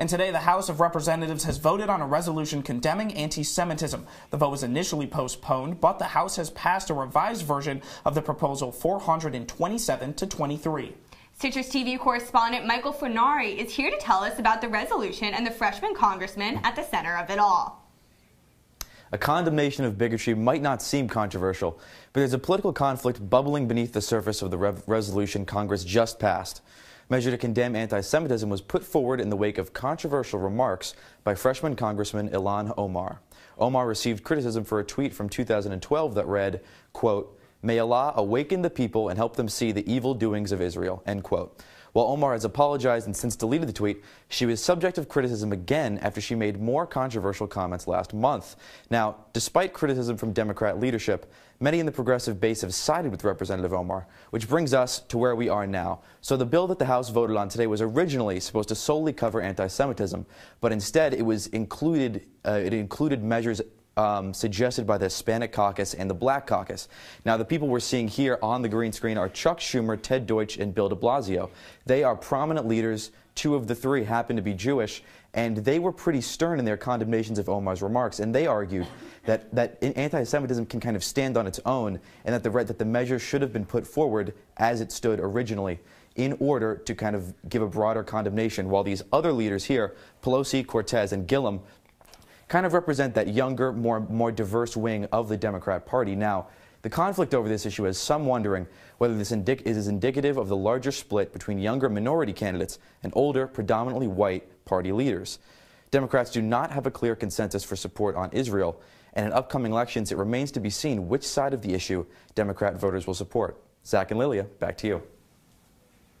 And today, the House of Representatives has voted on a resolution condemning anti Semitism. The vote was initially postponed, but the House has passed a revised version of the proposal 427 to 23. Citrus TV correspondent Michael Fornari is here to tell us about the resolution and the freshman congressman at the center of it all. A condemnation of bigotry might not seem controversial, but there's a political conflict bubbling beneath the surface of the resolution Congress just passed measure to condemn anti-Semitism was put forward in the wake of controversial remarks by freshman Congressman Ilan Omar. Omar received criticism for a tweet from 2012 that read, quote, May Allah awaken the people and help them see the evil doings of Israel, end quote. While Omar has apologized and since deleted the tweet, she was subject of criticism again after she made more controversial comments last month. Now, despite criticism from Democrat leadership, many in the progressive base have sided with Representative Omar, which brings us to where we are now. So the bill that the House voted on today was originally supposed to solely cover anti-Semitism, but instead it was included, uh, it included measures um, suggested by the Hispanic Caucus and the Black Caucus. Now, the people we're seeing here on the green screen are Chuck Schumer, Ted Deutsch, and Bill de Blasio. They are prominent leaders. Two of the three happen to be Jewish, and they were pretty stern in their condemnations of Omar's remarks. And they argued that, that anti-Semitism can kind of stand on its own, and that the, that the measure should have been put forward as it stood originally in order to kind of give a broader condemnation, while these other leaders here, Pelosi, Cortez, and Gillum, kind of represent that younger, more, more diverse wing of the Democrat Party. Now, the conflict over this issue has some wondering whether this indic is indicative of the larger split between younger minority candidates and older, predominantly white party leaders. Democrats do not have a clear consensus for support on Israel, and in upcoming elections, it remains to be seen which side of the issue Democrat voters will support. Zach and Lilia, back to you.